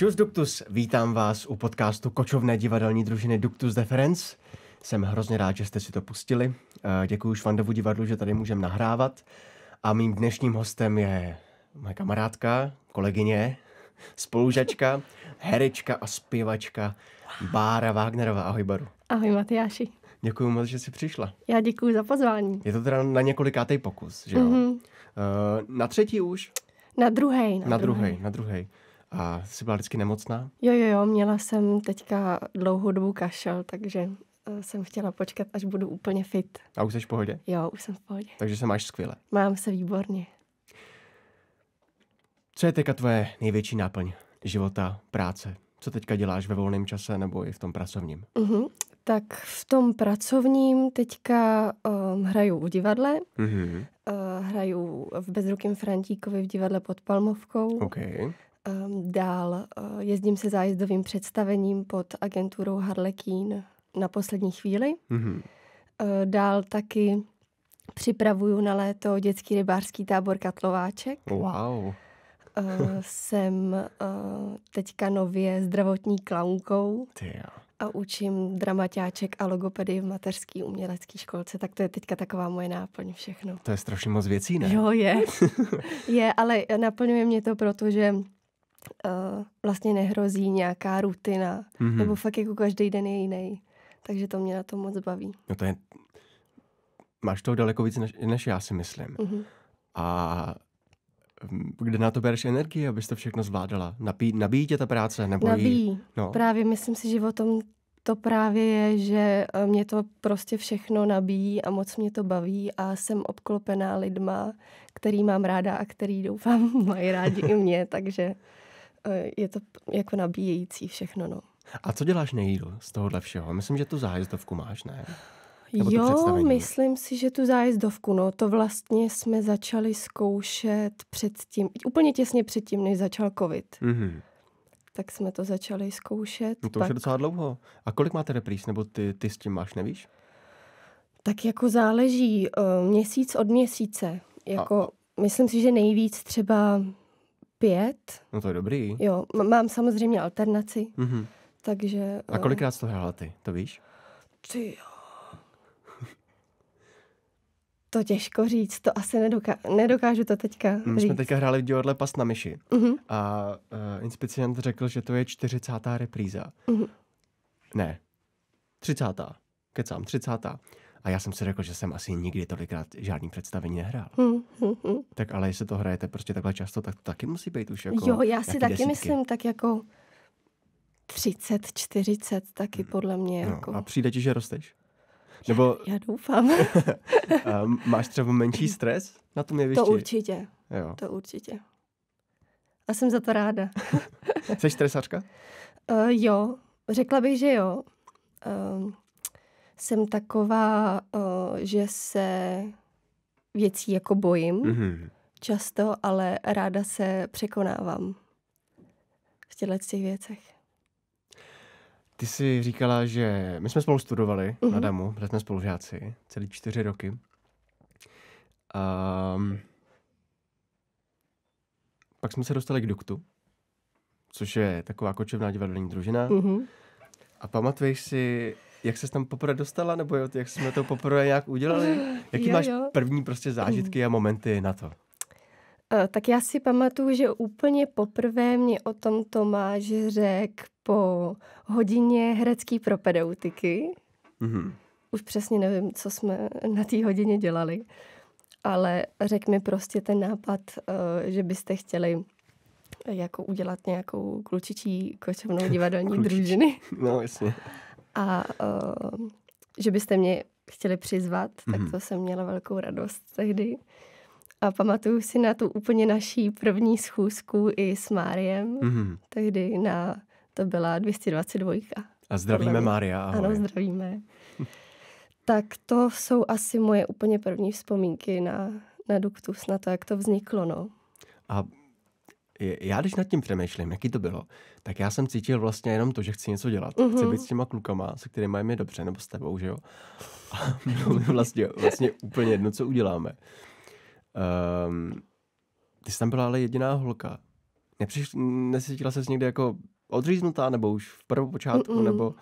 Čus Duktus, vítám vás u podcastu kočovné divadelní družiny Duktus Deference. Jsem hrozně rád, že jste si to pustili. Eh, děkuji Švandovu divadlu, že tady můžeme nahrávat. A mým dnešním hostem je moje kamarádka, kolegyně, spolužačka, herečka a zpěvačka Bára Wagnerová. Ahoj Baru. Ahoj Matyáši. Děkuji moc, že jsi přišla. Já děkuji za pozvání. Je to teda na několikátý pokus, že jo? Mm-hmm. na třetí už? Na druhý. Na, na druhý, na druhý. A jsi byla vždycky nemocná? Jo, jo, jo, měla jsem teďka dlouhou dobu kašel, takže eh, jsem chtěla počkat, až budu úplně fit. A už jsi v pohodě? Jo, už jsem v pohodě. Takže se máš skvěle. Mám se výborně. Co je teďka tvoje největší náplň života, práce? Co teďka děláš ve volném čase nebo i v tom pracovním? Uh-huh. Tak v tom pracovním teďka um, hraju u divadle. Uh-huh. Uh, hraju v Bezrukém Frantíkovi v divadle pod Palmovkou. Okay. Ehm, dál eh, jezdím se zájezdovým představením pod agenturou Harlekin na poslední chvíli. Mm-hmm. Dál taky připravuju na léto dětský rybářský tábor Katlováček. Wow. Eh, jsem teďka nově zdravotní klaunkou. a učím dramaťáček a logopedy v mateřské umělecké školce, tak to je teďka taková moje náplň všechno. To je strašně moc věcí, ne? Jo, je. je, ale naplňuje mě to, protože uh, vlastně nehrozí nějaká rutina, mm-hmm. nebo fakt jako každý den je jiný. Takže to mě na to moc baví. No to je... Máš toho daleko víc, než, než já si myslím. Mm-hmm. A mm, kde na to bereš energii, abys to všechno zvládala? Nabí, nabíjí tě ta práce? Nebo nabíjí. Jí, no. Právě myslím si, že o tom to právě je, že eh, mě to prostě všechno nabíjí a moc mě to baví a jsem obklopená lidma, který mám ráda a který doufám mají rádi i mě, takže Eh, je to jako nabíjející všechno, no. A co děláš nejídl z tohohle všeho? Myslím, že tu zájezdovku máš, ne? Nebo jo, myslím si, že tu zájezdovku, no to vlastně jsme začali zkoušet předtím, úplně těsně předtím, než začal covid. Mm-hmm. Tak jsme to začali zkoušet. No to pak... už je docela dlouho. A kolik máte repríz, nebo ty, ty s tím máš, nevíš? Tak jako záleží uh, měsíc od měsíce. Jako, a... myslím si, že nejvíc třeba pět. No to je dobrý. Jo, mám samozřejmě alternaci. Mm-hmm. Takže... A eh, kolikrát jsi to hrála ty, to víš? Ty jo. To těžko říct, to asi nedoká- nedokážu to teďka říct. My jsme teďka hráli v divadle Pas na myši mm-hmm. a uh, inspicient řekl, že to je 40. repríza. Mm-hmm. Ne, 30. Kecám, 30. A já jsem si řekl, že jsem asi nikdy tolikrát žádný představení nehrál. Hmm, hmm, hmm. Tak ale jestli to hrajete prostě takhle často, tak to taky musí být už jako Jo, já si taky desítky. myslím tak jako 30, 40 taky hmm. podle mě. No, jako... A přijde ti, že rosteš? Nebo... Já, já doufám. máš třeba menší stres na tom jevišti? To určitě. Jo. To určitě. A jsem za to ráda. Jsi stresařka? Uh, jo, řekla bych, že jo. Um, jsem taková, že se věcí jako bojím mm-hmm. často, ale ráda se překonávám v těchto těch věcech. Ty jsi říkala, že my jsme spolu studovali mm-hmm. na mhm. DAMu, byli jsme spolužáci celý čtyři roky. Um, pak jsme se dostali k Duktu, což je taková kočevná divadelní družina. Mm-hmm. A pamatuješ si, jak ses tam poprvé dostala, nebo jak jsme to poprvé nějak udělali? Jaký jo, máš jo. první prostě zážitky a momenty na to? Eh, tak já si pamatuju, že úplně poprvé mě o tom Tomáš řekl po hodině herecký propedeutiky. Mm-hmm. Už přesně nevím, co jsme na té hodině dělali, ale řekl mi prostě ten nápad, eh, že byste chtěli eh, jako udělat nějakou klučičí kočovnou divadelní družiny. No, jasně a uh, že byste mě chtěli přizvat, mm-hmm. tak mhm. to jsem měla velkou radost tehdy. A pamatuju si na tu úplně naší první schůzku i s Máriem. Mm-hmm. Tehdy na, to byla 222. A zdravíme Mária. Ahoj. Ano, zdravíme. tak to jsou asi moje úplně první vzpomínky na, na Duktus, na to, jak to vzniklo. No. A já když nad tím přemýšlím, jaký to bylo, tak já jsem cítil vlastně jenom to, že chci něco dělat. Uh-huh. Chci být s těma klukama, se kterými máme dobře, nebo s tebou, že jo. A bylo mi vlastně, vlastně úplně jedno, co uděláme. Um, ty jsi tam byla ale jediná holka. Nepřiš, nesítila se někdy jako odříznutá, nebo už v prvopočátku, uh mm nebo...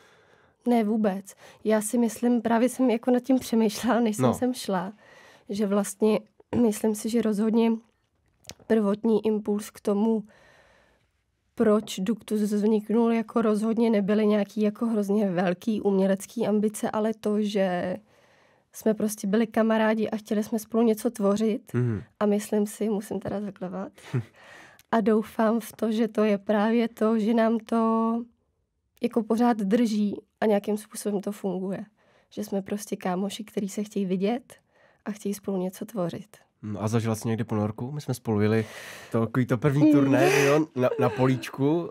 Ne, vůbec. Já si myslím, právě jsem jako nad tím přemýšlela, než no. jsem no. sem šla, že vlastně myslím si, že rozhodně prvotní impuls k tomu proč Duktus vzniknul, jako rozhodně nebyly nějaký jako hrozně velký umělecký ambice, ale to, že jsme prostě byli kamarádi a chtěli jsme spolu něco tvořit mm. a myslím si, musím teda zaklevat a doufám v to, že to je právě to, že nám to jako pořád drží a nějakým způsobem to funguje. Že jsme prostě kámoši, kteří se chtějí vidět a chtějí spolu něco tvořit. Mm, a zažila jsi někdy ponorku? My jsme spolu jeli to, to první turné mm. jo, na, na políčku uh,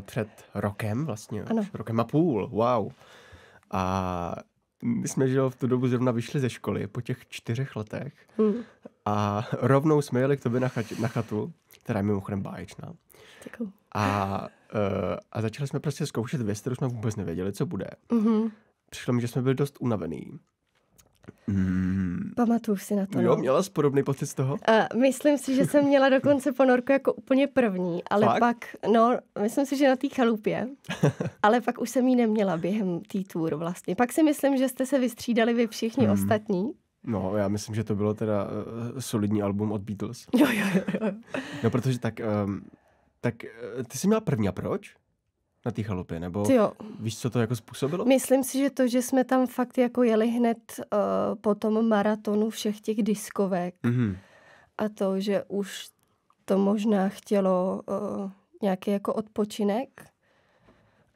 před rokem vlastně, ano. rokem a půl, wow. A my jsme že v tu dobu zrovna vyšli ze školy po těch čtyřech letech hmm. a rovnou jsme jeli k tobě na, chat, na chatu, která je mimochodem báječná. Děkuju. A, uh, a začali jsme prostě zkoušet věc, kterou jsme vůbec nevěděli, co bude. Mm-hmm. Přišlo mi, že jsme byli dost unavený. Hmm. Pamatuju si na to. Jo, no. měla jsi podobný pocit z toho? Uh, myslím si, že jsem měla dokonce ponorku jako úplně první, ale Fakt? pak, no, myslím si, že na té chalupě, ale pak už jsem ji neměla během té tour vlastně. Pak si myslím, že jste se vystřídali vy všichni hmm. ostatní. No, já myslím, že to bylo teda uh, solidní album od Beatles. Jo, jo, jo. no, protože tak, um, tak eh, ty jsi měla první a proč? na té chalupě, nebo jo. víš, co to jako způsobilo? Myslím si, že to, že jsme tam fakt jako jeli hned uh, po tom maratonu všech těch diskovek mm-hmm. a to, že už to možná chtělo uh, nějaký jako odpočinek,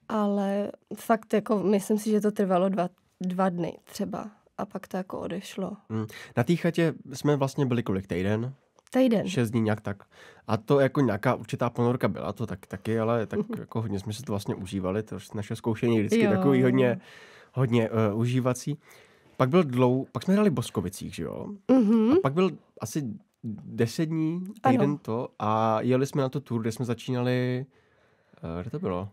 ale fakt jako myslím si, že to trvalo dva, dva dny třeba a pak to jako odešlo. Mm. Na té chatě jsme vlastně byli kolik týden? Týden. Šest dní nějak tak. A to jako nějaká určitá ponorka byla, to tak, taky, ale tak jako hodně jsme se to vlastně užívali, to naše zkoušení je vždycky jo. takový hodně, hodně uh, užívací. Pak byl dlou, pak jsme hráli v Boskovicích, že jo? Mm-hmm. A pak byl asi deset dní, týden ano. to a jeli jsme na to tour, kde jsme začínali, uh, kde to bylo?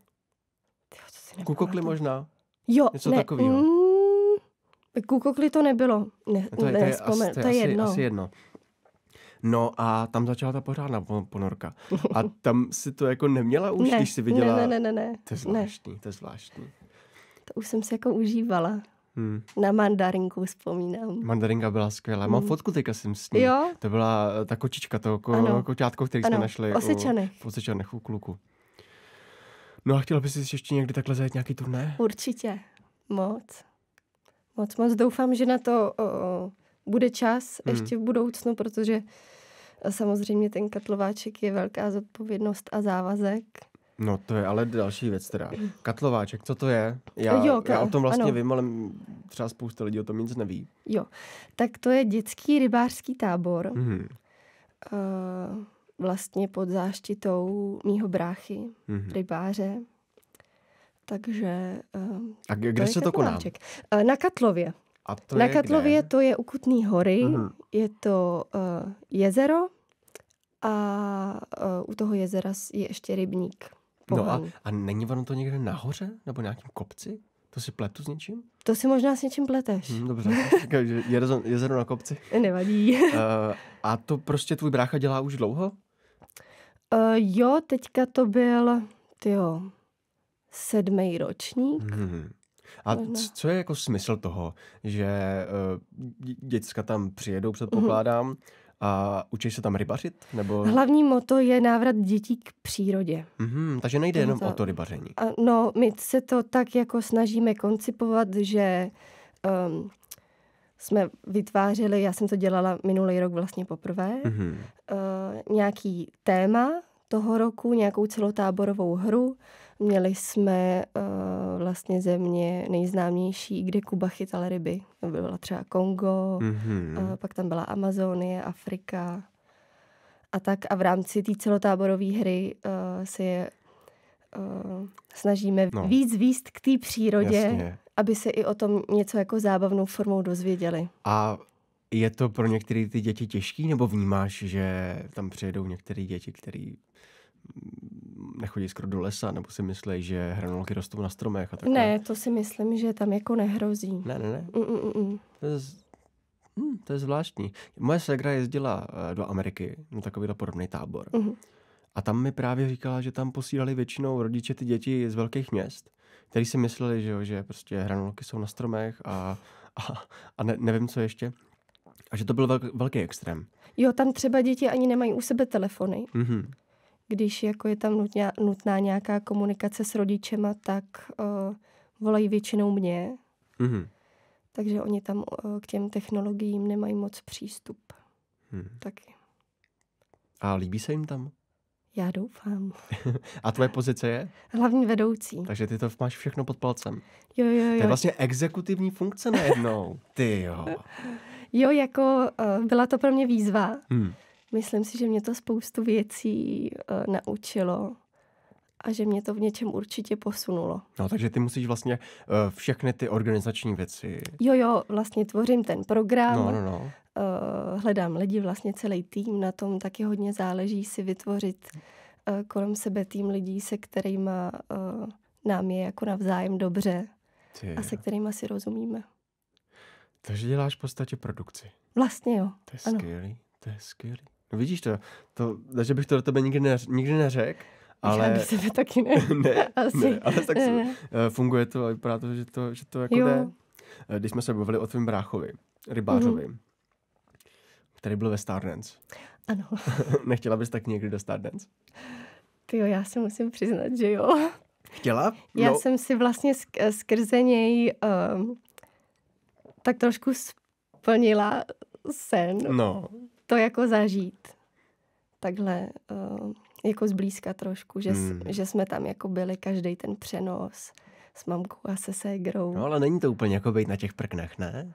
Kukokli možná? Jo, Něco ne, takového. Mm, Kukokli to nebylo. Ne, to je, to je, to je, to je asi, jedno. Asi jedno. No a tam začala ta pořádná ponorka. A tam si to jako neměla už, ne, když si viděla... Ne, ne, ne, ne. To je zvláštní, ne. to je zvláštní. To už jsem si jako užívala. Hmm. Na mandarinku vzpomínám. Mandarinka byla skvělá. Mám hmm. fotku teďka jsem s ní. Jo? To byla eh, ta kočička, to ko, ano. koťátko, který ano. jsme našli. Osečanech. U, v Osečanech u kluku. No a chtěla bys ještě někdy takhle zajet nějaký turné? Určitě. Moc. Moc, moc. Doufám, že na to o, bude čas hmm. ještě v budoucnu, protože Samozřejmě ten katlováček je velká zodpovědnost a závazek. No to je ale další věc teda. Katlováček, co to je? Já, jo, já o tom vlastně ano. vím, ale třeba spousta lidí o tom nic neví. Jo, tak to je dětský rybářský tábor. Mm-hmm. Uh, vlastně pod záštitou mýho bráchy, mm-hmm. rybáře. Takže... Uh, A kde to se to koná? Uh, na Katlově. A to Na je Katlově kde? to je u Kutný hory, uh-huh. je to uh, jezero a uh, u toho jezera je ještě rybník. No a, a není ono to někde nahoře nebo nějakým kopci? To si pletu s něčím? To si možná s něčím pleteš. Hmm, dobře, takže eh, jezero, na kopci. Nevadí. uh, a to prostě tvůj brácha dělá už dlouho? Uh, jo, teďka to byl, tyjo, sedmý ročník. Hmm. A co je jako smysl toho, že eh, děcka tam přijedou, mhm. předpokládám, mm-hmm. A učíš se tam rybařit? Nebo... Hlavní moto je návrat dětí k přírodě. Mm-hmm, takže nejde jenom to... o to rybaření. A, no, my se to tak jako snažíme koncipovat, že um, jsme vytvářeli, já jsem to dělala minulý rok vlastně poprvé, mm-hmm. uh, nějaký téma toho roku, nějakou celotáborovou hru, Měli jsme uh, vlastně země nejznámější, kde Kuba chytala ryby. Byla třeba Kongo, mm-hmm. uh, pak tam byla Amazonie, Afrika a tak. A v rámci té celotáborové hry uh, eh, si je uh, snažíme no. víc výst k té přírodě, Jasně. aby se i o tom něco jako zábavnou formou dozvěděli. A je to pro některé ty děti těžké, nebo vnímáš, že tam přijedou některé děti, které nechodí skoro do lesa, nebo si myslí, že hranolky rostou na stromech a tak. Ne, to si myslím, že tam jako nehrozí. Ne, ne, ne. Mm-mm. To je z... Hmm, to je zvláštní. Moje segra jezdila eh, do Ameriky na takový podobný tábor. Mm-hmm. A tam mi právě říkala, že tam posílali většinou rodiče ty děti z velkých měst, kteří si mysleli, že, jo, že prostě hranolky jsou na stromech a, a, a ne, nevím, co ještě. A že to byl velký extrém. Jo, tam třeba děti ani nemají u sebe telefony. Mm-hmm když jako je tam nutná, nutná nějaká komunikace s rodičema, tak uh, volají většinou mě. Mm-hmm. Takže oni tam uh, k těm technologiím nemají moc přístup. Hmm. Taky. A líbí se jim tam? Já doufám. A tvoje pozice je? Hlavní vedoucí. Takže ty to máš všechno pod palcem. Jo, jo, jo. To je vlastně exekutivní funkce najednou. ty jo. Jo, jako uh, byla to pro mě výzva. Hmm myslím si, že mě to spoustu věcí uh, naučilo a že mě to v něčem určitě posunulo. No, takže ty musíš vlastně uh, všechny ty organizační věci. Jo, jo, vlastně tvořím ten program. No, no, no. Uh, hledám lidi, vlastně celý tým, na tom taky hodně záleží si vytvořit uh, kolem sebe tým lidí, se kterými uh, nám je jako navzájem dobře ty, a se kterými si rozumíme. Takže děláš v podstatě produkci. Vlastně jo. To je skvělý, to je skvělý. No vidíš to, to že bych to do tebe nikdy, neř, nikdy neřekl, ale... Já bych sebe taky ne. ne, Asi. ne, ale tak ne. Eh, funguje to a vypadá to, že to, že to jako jo. jde. Eh, když jsme se bavili o tvém bráchovi, rybářovi, mm-hmm. který byl ve Stardance. Ano. Nechtěla bys tak někdy do Stardance? Ty jo, já se musím přiznat, že jo. Chtěla? No. Já jsem si vlastně sk- skrze něj um, tak trošku splnila sen. No, to jako zažít. Takhle uh, jako zblízka trošku, že, hmm. že jsme tam jako byli každý ten přenos s mamkou a se ségrou. No ale není to úplně jako být na těch prknech, ne?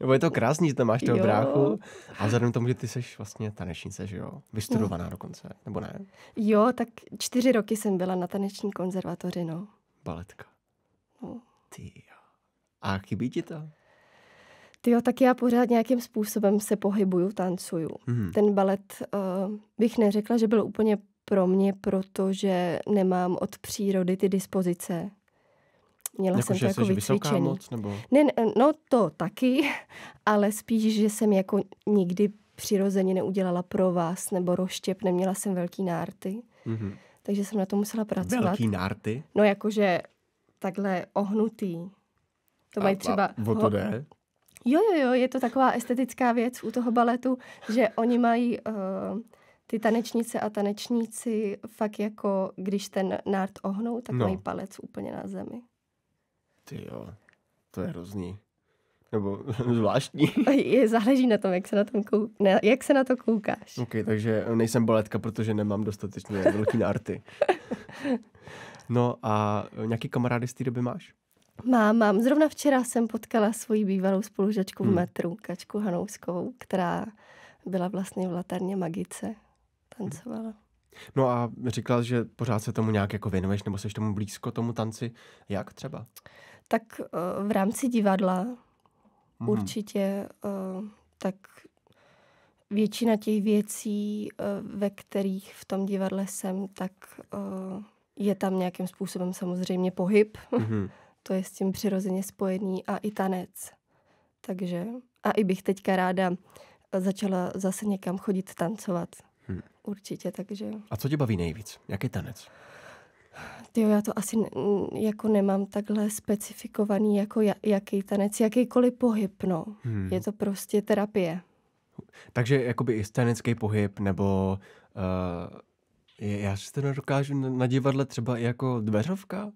Nebo je to krásný, že tam máš toho jo. bráchu, a vzhledem tomu, že ty jsi vlastně tanečnice, že jo? Vystudovaná hmm. dokonce, nebo ne? Jo, tak čtyři roky jsem byla na taneční konzervatoři, no. Baletka. No. Ty jo. A chybí ti to? Ty jo, tak já pořád nějakým způsobem se pohybuju, tancuju. Mm-hmm. Ten balet uh, bych neřekla, že byl úplně pro mě, protože nemám od přírody ty dispozice. Měla jako, jsem že to jako vycvičený. Moc, nebo... ne, no to taky, ale spíš, že jsem jako nikdy přirozeně neudělala pro vás nebo roštěp, neměla jsem velký nárty. Mm-hmm. Takže jsem na to musela pracovat. Velký nárty? No jakože takhle ohnutý. To a, mají třeba... A o to jde? Jo, jo, jo, je to taková estetická věc u toho baletu, že oni mají uh, ty tanečnice a tanečníci fakt jako, když ten nárt ohnou, tak no. mají palec úplně na zemi. Ty jo, to je hrozný. Nebo zvláštní. Je, záleží na tom, jak se na, tom kou, ne, jak se na to koukáš. Ok, takže nejsem baletka, protože nemám dostatečně velký nárty. No a nějaký kamarády z té doby máš? Mám, mám. Zrovna včera jsem potkala svoji bývalou spolužačku hmm. v metru, Kačku Hanouskovou, která byla vlastně v latarně Magice, tancovala. Hmm. No a říkala, že pořád se tomu nějak jako věnuješ, nebo seš tomu blízko, tomu tanci. Jak třeba? Tak eh, v rámci divadla hmm. určitě, eh, tak většina těch věcí, eh, ve kterých v tom divadle jsem, tak je tam nějakým způsobem samozřejmě pohyb. hmm to je s tím přirozeně spojený a i tanec. Takže a i bych teďka ráda začala zase někam chodit tancovat. Hmm. Určitě, takže... A co tě baví nejvíc? Jaký tanec? Ty já to asi jako nemám takhle specifikovaný, jako ja, jaký tanec, jakýkoliv pohyb, no. Hmm. Je to prostě terapie. Takže jakoby i scénický pohyb, nebo uh, já si to dokážu na divadle třeba jako dveřovka?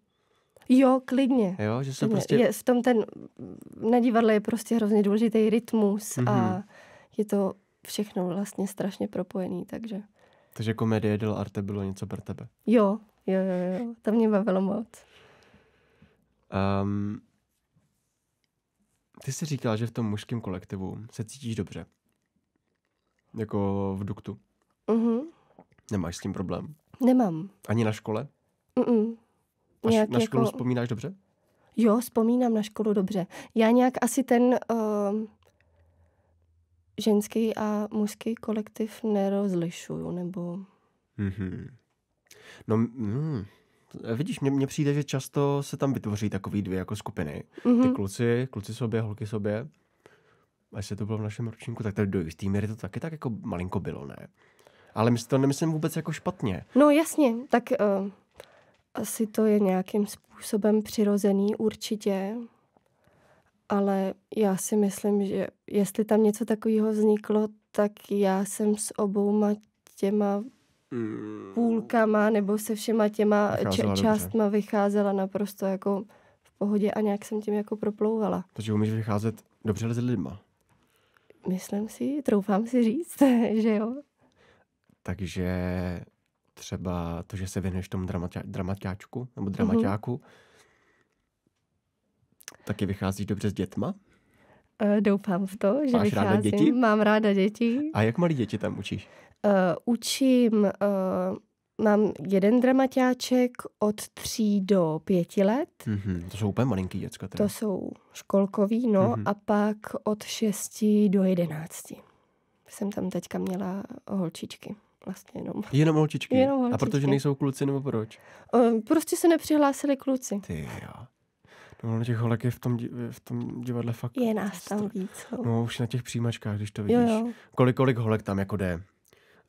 Jo, klidně. Jo, že se klidně. prostě... Je v tom ten, na divadle je prostě hrozně důležitý rytmus mm-hmm. a mhm. je to všechno vlastně strašně propojený, takže... Takže komedie del arte bylo něco pro tebe. Jo, jo, jo, jo. To mě bavilo moc. Um, ty jsi říkala, že v tom mužském kolektivu se cítíš dobře. Jako v duktu. Mhm. Nemáš s tím problém? Nemám. Ani na škole? Mm-mm nějak na jako školu jako... vzpomínáš dobře? Jo, vzpomínám na školu dobře. Já nějak asi ten uh, ženský a mužský kolektiv nerozlišuju, nebo... Mm-hmm. No, mm, vidíš, mně, mně přijde, že často se tam vytvoří takový dvě jako skupiny. Mm-hmm. Ty mhm. kluci, kluci sobě, holky sobě. A jestli to bylo v našem ročníku, tak tady do jistý míry to taky tak jako malinko bylo, ne? Ale my to nemyslím vůbec jako špatně. No jasně, tak... Uh asi to je nějakým způsobem přirozený určitě, ale já si myslím, že jestli tam něco takového vzniklo, tak já jsem s obouma těma mm. půlkama nebo se všema těma vycházela částma dobře. vycházela naprosto jako v pohodě a nějak jsem tím jako proplouvala. Takže umíš vycházet dobře s lidma? Myslím si, troufám si říct, že jo. Takže třeba to, že se věnuješ tomu dramatě, dramaťáčku nebo mhm. dramaťáku, mm-hmm. taky vycházíš dobře s dětma? Eh, doufám v to, že Máš vycházím. Ráda děti? Mám ráda děti. A jak malí děti tam učíš? Uh, učím, uh, mám jeden dramaťáček od tří do pěti let. Mm-hmm. To jsou úplně malinký děcka. Teda. To jsou školkový, no, mm-hmm. a pak od šesti do jedenácti. Jsem tam teďka měla holčičky. Vlastně jenom. Jenom holčičky? Jenom holčičky. A protože nejsou kluci, nebo proč? Uh, prostě se nepřihlásili kluci. Ty jo. No, těch holek je v tom, v tom divadle fakt... Je nás tam víc. No. no. už na těch přijímačkách, když to vidíš. Jo, jo. Kolik, kolik holek tam jako jde?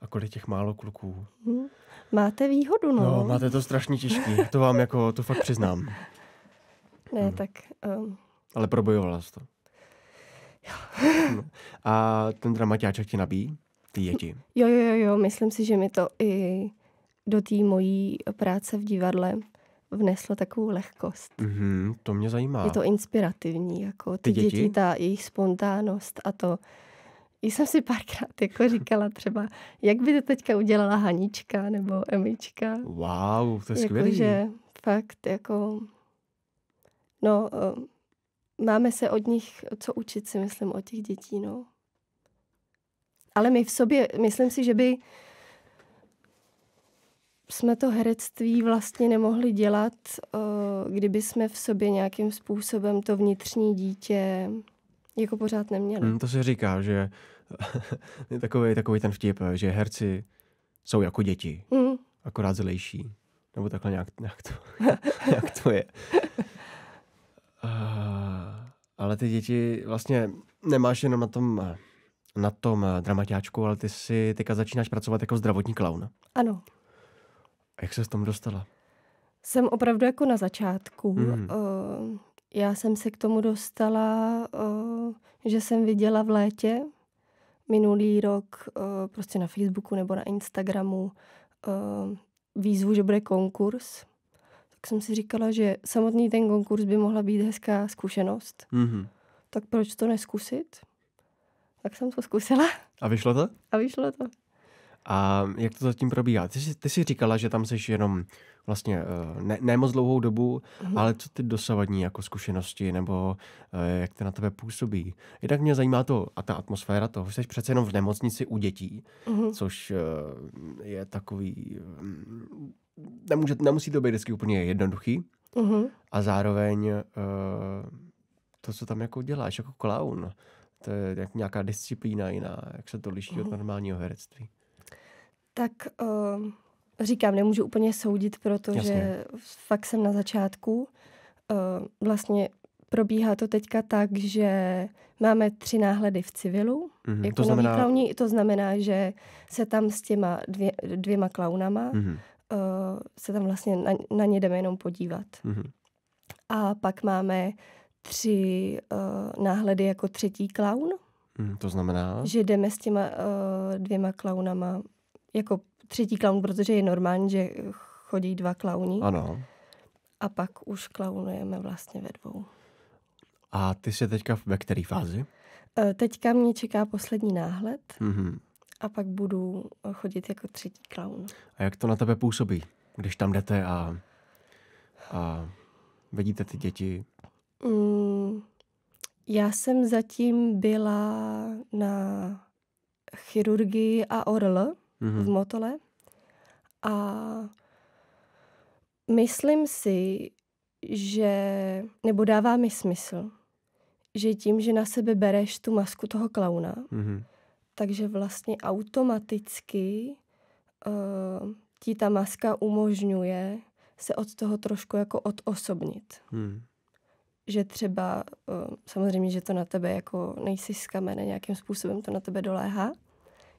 A kolik těch málo kluků? Hmm. Máte výhodu, no. No, máte to strašně těžký. to vám jako, to fakt přiznám. Ne, hmm. tak... Um... Ale probojovala jsi to. Jo. No. A ten dramaťáček ti nabíjí? ty děti. Jo, jo, jo, jo, myslím si, že mi to i do té mojí práce v divadle vneslo takovou lehkost. Mm-hmm, to mě zajímá. Je to inspirativní, jako ty, ty děti? děti, ta jejich spontánnost a to. Já jsem si párkrát jako říkala třeba, jak by to teďka udělala Hanička nebo Emička. Wow, to je jako, skvělý. Že fakt jako, no, eh, máme se od nich co učit si myslím o těch dětí, no ale my v sobě, myslím si, že by jsme to herectví vlastně nemohli dělat, eh, kdyby jsme v sobě nějakým způsobem to vnitřní dítě jako pořád neměli. Hmm, to se říká, že takový, takový ten vtip, že herci jsou jako děti, hmm. akorát zlejší. Nebo takhle nějak, nějak, to, nějak to je. Uh, ale ty děti vlastně nemáš jenom na tom eh, na tom eh, dramaťáčku, ale ty si teďka začínáš pracovat jako zdravotní klaun. Ano. A jak se s tom dostala? Jsem opravdu jako na začátku. Mm. já jsem se k tomu dostala, eh, že jsem viděla v létě minulý rok prostě na Facebooku nebo na Instagramu výzvu, že bude konkurs. Tak jsem si říkala, že samotný ten konkurs by mohla být hezká zkušenost. Mm. Tak proč to neskusit? tak jsem to zkusila. A vyšlo to? A vyšlo to. A jak to zatím probíhá? Ty jsi, ty jsi říkala, že tam jsi jenom vlastně eh, ne, ne moc dlouhou dobu, mm-hmm. ale co ty dosavadní jako zkušenosti nebo eh, jak to na tebe působí? Jednak mě zajímá to a ta atmosféra toho, jsi přece jenom v nemocnici u dětí, mm-hmm. což eh, je takový... Mm, nemůže, nemusí to být vždycky úplně jednoduchý mm-hmm. a zároveň to, co tam jako děláš jako clown. To je jak nějaká disciplína jiná. Jak se to liší od mhm. normálního herectví? Tak uh, říkám, nemůžu úplně soudit, protože Jasně. fakt jsem na začátku. Uh, vlastně probíhá to teďka tak, že máme tři náhledy v civilu. Mm-hmm. Jako to, znamená... Klauní, to znamená, že se tam s těma dvě, dvěma klaunama mm-hmm. uh, se tam vlastně na, na ně jdeme jenom podívat. Mm-hmm. A pak máme tři uh, náhledy jako třetí klaun. Hmm, to znamená? Že jdeme s těma uh, dvěma klaunama jako třetí klaun, protože je normální, že chodí dva klauni. Ano. A pak už klaunujeme vlastně ve dvou. A ty jsi teďka ve které fázi? Uh, teďka mě čeká poslední náhled. Mm-hmm. A pak budu chodit jako třetí klaun. A jak to na tebe působí, když tam jdete a, a vidíte ty děti Mm, já jsem zatím byla na chirurgii a ORL mm-hmm. v Motole a myslím si, že, nebo dává mi smysl, že tím, že na sebe bereš tu masku toho klauna, mm-hmm. takže vlastně automaticky uh, ti ta maska umožňuje se od toho trošku jako odosobnit. Mm že třeba eh, samozřejmě, že to na tebe jako nejsi z kamene, nějakým způsobem to na tebe doléhá,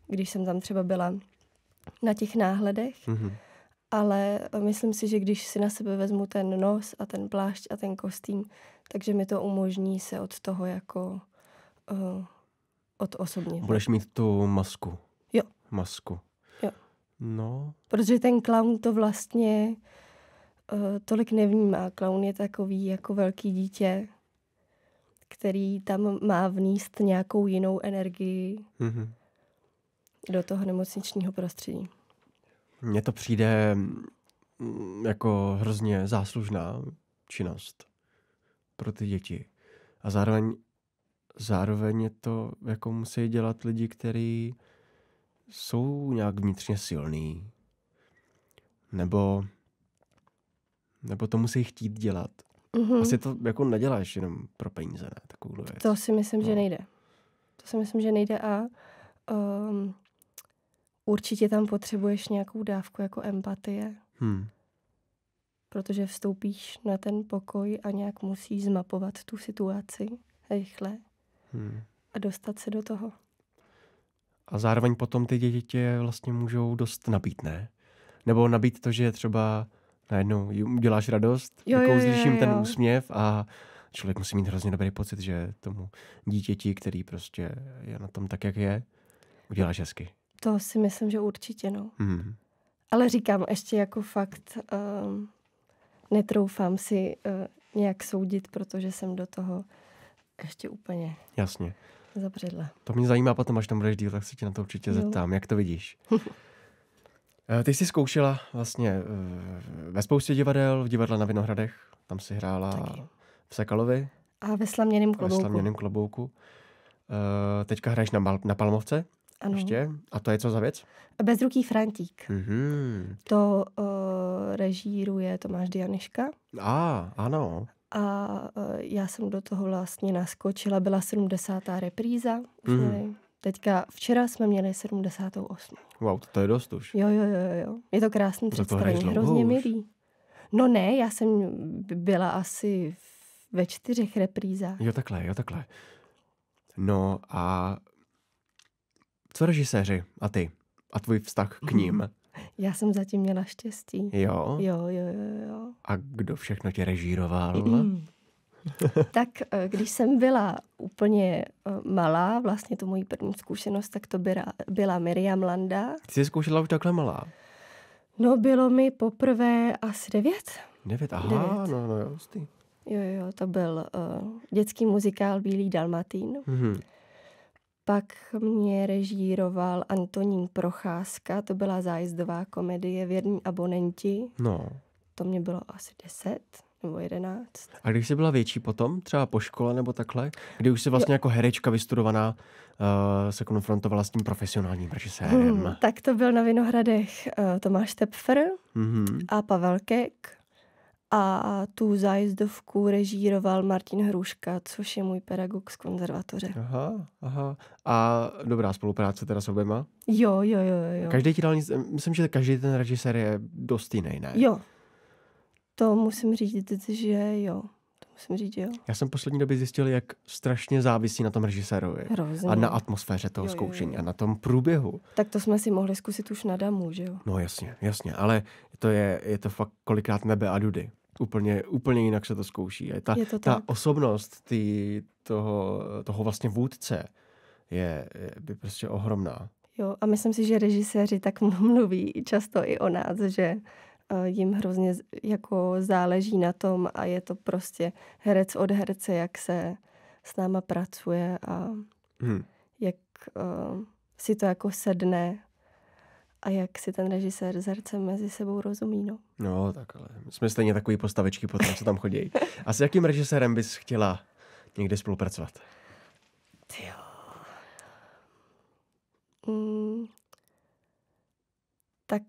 když jsem tam třeba byla na těch náhledech, mm-hmm. ale eh, myslím si, že když si na sebe vezmu ten nos a ten plášť a ten kostým, takže mi to umožní se od toho jako uh, od osobně. Budeš mít tu masku. Jo. Masku. Jo. No. Protože ten clown to vlastně Eh, tolik nevnímá. Klaun je takový jako velký dítě, který tam má vníst nějakou jinou energii mm-hmm. do toho nemocničního prostředí. Mně to přijde mm, jako hrozně záslužná činnost pro ty děti. A zároveň, zároveň je to jako musí dělat lidi, kteří jsou nějak vnitřně silní. Nebo nebo to musí chtít dělat. Mm-hmm. Asi to jako neděláš jenom pro peníze, ne? Takovou věc. To si myslím, no. že nejde. To si myslím, že nejde a um, určitě tam potřebuješ nějakou dávku jako empatie. Hmm. Protože vstoupíš na ten pokoj a nějak musíš zmapovat tu situaci rychle hmm. a dostat se do toho. A zároveň potom ty děti vlastně můžou dost nabít, ne? Nebo nabít to, že třeba najednou uděláš radost, jo, jako jo. ten jo. úsměv a člověk musí mít hrozně dobrý pocit, že tomu dítěti, který prostě je na tom tak, jak je, uděláš hezky. To si myslím, že určitě, no. Hmm. Ale říkám, ještě jako fakt um, netroufám si uh, nějak soudit, protože jsem do toho ještě úplně... Jasně. Zabředla. To mě zajímá potom, až tam budeš díl, tak se tě na to určitě jo. zeptám. Jak to vidíš? Eh, ty jsi zkoušela vlastně eh, ve spoustě divadel, v divadle na Vinohradech, tam si hrála Taky. v Sekalovi. A ve Slaměném klobouku. Ve Slaměným klobouku. Eh, teďka hraješ na, na Palmovce. Ano. Ještě? A to je co za věc? Bezruký Frantík. Mm-hmm. To uh, režíruje Tomáš Dianiška. A, ah, ano. A uh, já jsem do toho vlastně naskočila, byla 70. repríza, mm. Teďka včera jsme měli 78. Wow, to je dost už. Jo, jo, jo, jo. Je to krásný představení, hrozně už. milý. No ne, já jsem byla asi ve čtyřech reprízách. Jo, takhle, jo, takhle. No a co režiséři a ty a tvůj vztah k mhm. ním? Já jsem zatím měla štěstí. Jo? Jo, jo, jo, jo. A kdo všechno tě režíroval? Mm-mm. tak eh, když jsem byla úplně eh, malá, vlastně tu moji první zkušenost, tak to byla, byla Miriam Landa. Ty jsi zkoušela už takhle malá? No bylo mi poprvé asi devět. Devět, aha, devět. no, no jo, hustý. Jo, jo, to byl uh, dětský muzikál Bílý Dalmatín. Mm-hmm. Pak mě režíroval Antonín Procházka, to byla zájezdová komedie Věrní abonenti. No. To mě bylo asi deset nebo jedenáct. A když jsi byla větší potom, třeba po škole nebo takhle, kdy už jsi vlastně jo. jako herečka vystudovaná uh, se konfrontovala s tím profesionálním režisérem? Hmm, tak to byl na Vinohradech uh, Tomáš Tepfer mm-hmm. a Pavel Kek a tu zájezdovku režíroval Martin Hruška, což je můj pedagog z konzervatoře. Aha, aha. A dobrá spolupráce teda s oběma? Jo, jo, jo, jo. Každý ti dal, myslím, že každý ten režisér je dost jiný, ne? Jo, to musím říct, že jo. To musím říct, že jo. Já jsem poslední době zjistil, jak strašně závisí na tom režisérovi. Hrozně. A na atmosféře toho jo, zkoušení jo, jo. a na tom průběhu. Tak to jsme si mohli zkusit už na damu, že jo? No jasně, jasně, ale to je, je to fakt kolikrát nebe a dudy. Úplně, úplně jinak se to zkouší. Je ta, je to tak. ta osobnost tý, toho, toho vlastně vůdce je, je prostě ohromná. Jo, a myslím si, že režiséři tak mluví často i o nás, že jim hrozně jako záleží na tom a je to prostě herec od herce, jak se s náma pracuje a hmm. jak uh, si to jako sedne a jak si ten režisér s hercem mezi sebou rozumí. No, no tak ale jsme stejně takový postavičky potom, co tam chodí. A s jakým režisérem bys chtěla někde spolupracovat? Tyjo. Mm, tak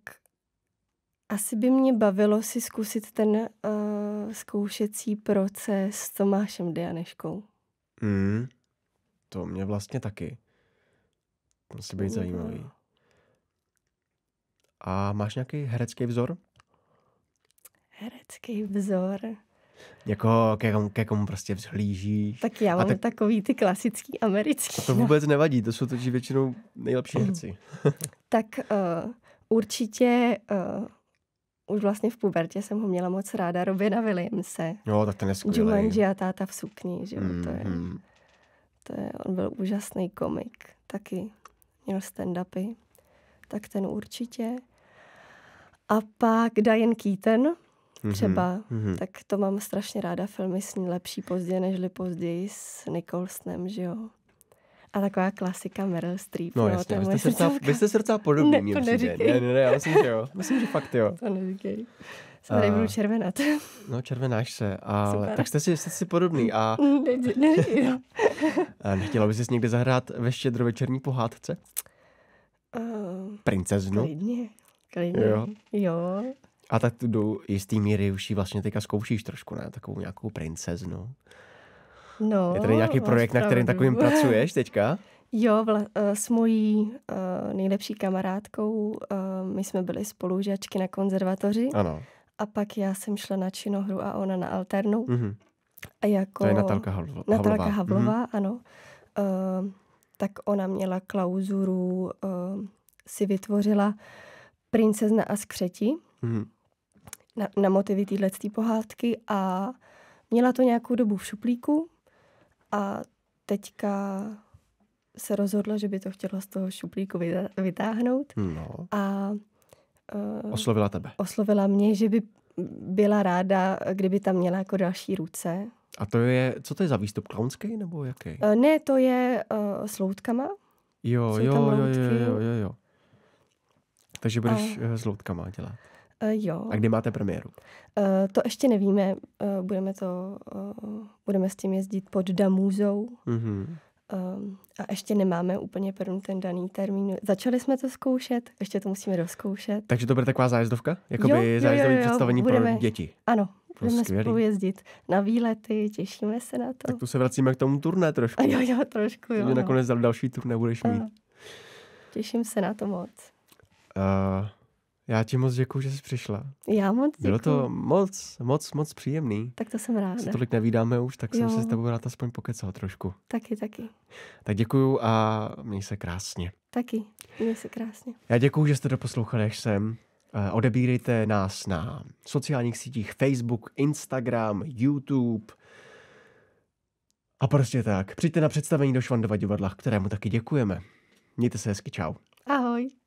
asi by mě bavilo si zkusit ten uh, zkoušecí proces s Tomášem Dianeškou. Mm, to mě vlastně taky. musí být zajímavý. A máš nějaký herecký vzor? Herecký vzor? Někoho, jako ke komu, ke komu prostě vzhlížíš. Tak já mám tak... takový ty klasický americký. A to vůbec no. nevadí, to jsou totiž většinou nejlepší herci. tak uh, určitě uh, už vlastně v pubertě jsem ho měla moc ráda, Robina Williamse. Jo, tak ten je skvělý. Jumanji a táta v sukni, že jo, mm, to je. Mm. To je, on byl úžasný komik, taky měl stand-upy, tak ten určitě. A pak Diane Keaton, mm-hmm. třeba, mm-hmm. tak to mám strašně ráda, filmy s ní lepší později, nežli později s Nicholsonem, že jo. A taková klasika Meryl Streep. No, jasně, no, vy, jste srdca, vy jste srdca podobný, ne, to neříkej. Ne, ne, ne, já myslím, že jo. Myslím, že fakt jo. To neříkej. Se tady budu červenat. No, červenáš se, ale Super. tak jste si, jste si podobný. A... Ne, ne, ne, a nechtěla bys si někdy zahrát ve štědrovečerní pohádce? Uh, Princeznu? Klidně, klidně. Jo. jo. A tak tu do jistý míry už ji vlastně teďka zkoušíš trošku, ne? Takovou nějakou princeznu. No, je tady nějaký projekt, na kterém takovým pracuješ teďka? Jo, vla, eh, s mojí uh, nejlepší kamarádkou, uh, my jsme byli spolužačky na konzervatoři. Ano. A pak já jsem šla na činohru a ona na alternu. Mm-hmm. A jako, to je Natalka Havlová. Natalka Havlová, mm-hmm. ano. Uh, tak ona měla klauzuru, uh, si vytvořila princezna a skřeti mm-hmm. na, na motivy téhle pohádky a měla to nějakou dobu v šuplíku, a teďka se rozhodla, že by to chtěla z toho šuplíku vytáhnout. No. A uh, oslovila tebe. Oslovila mě, že by byla ráda, kdyby tam měla jako další ruce. A to je, co to je za výstup, klaunský nebo jaký? Uh, ne, to je uh, s loutkama. Jo, jo, jo, jo, jo, jo, jo. Takže budeš a... s loutkama dělat. Uh, jo. A kdy máte premiéru? Uh, to ještě nevíme. Uh, budeme to, uh, budeme s tím jezdit pod Damůzou. Uh-huh. Uh, a ještě nemáme úplně první ten daný termín. Začali jsme to zkoušet, ještě to musíme rozkoušet. Takže to bude taková zájezdovka? Jakoby jo, jo, jo, jo, představení budeme, pro děti? Ano, budeme Skvělý. spolu jezdit na výlety, těšíme se na to. Tak tu se vracíme k tomu turné trošku. A jo, jo, trošku, jo. Mě no. nakonec další turné budeš mít. Ano. Těším se na to moc. Uh, já ti moc děkuji, že jsi přišla. Já moc děkuji. Bylo to moc, moc, moc příjemný. Tak to jsem ráda. Se tolik nevídáme už, tak jo. jsem se s tebou rád aspoň pokecala trošku. Taky, taky. Tak děkuji a měj se krásně. Taky, měj se krásně. Já děkuji, že jste to poslouchali až sem. Eh, odebírejte nás na sociálních sítích Facebook, Instagram, YouTube, a prostě tak. Přijďte na představení do Švandova divadla, kterému taky děkujeme. Mějte se hezky, čau. Ahoj.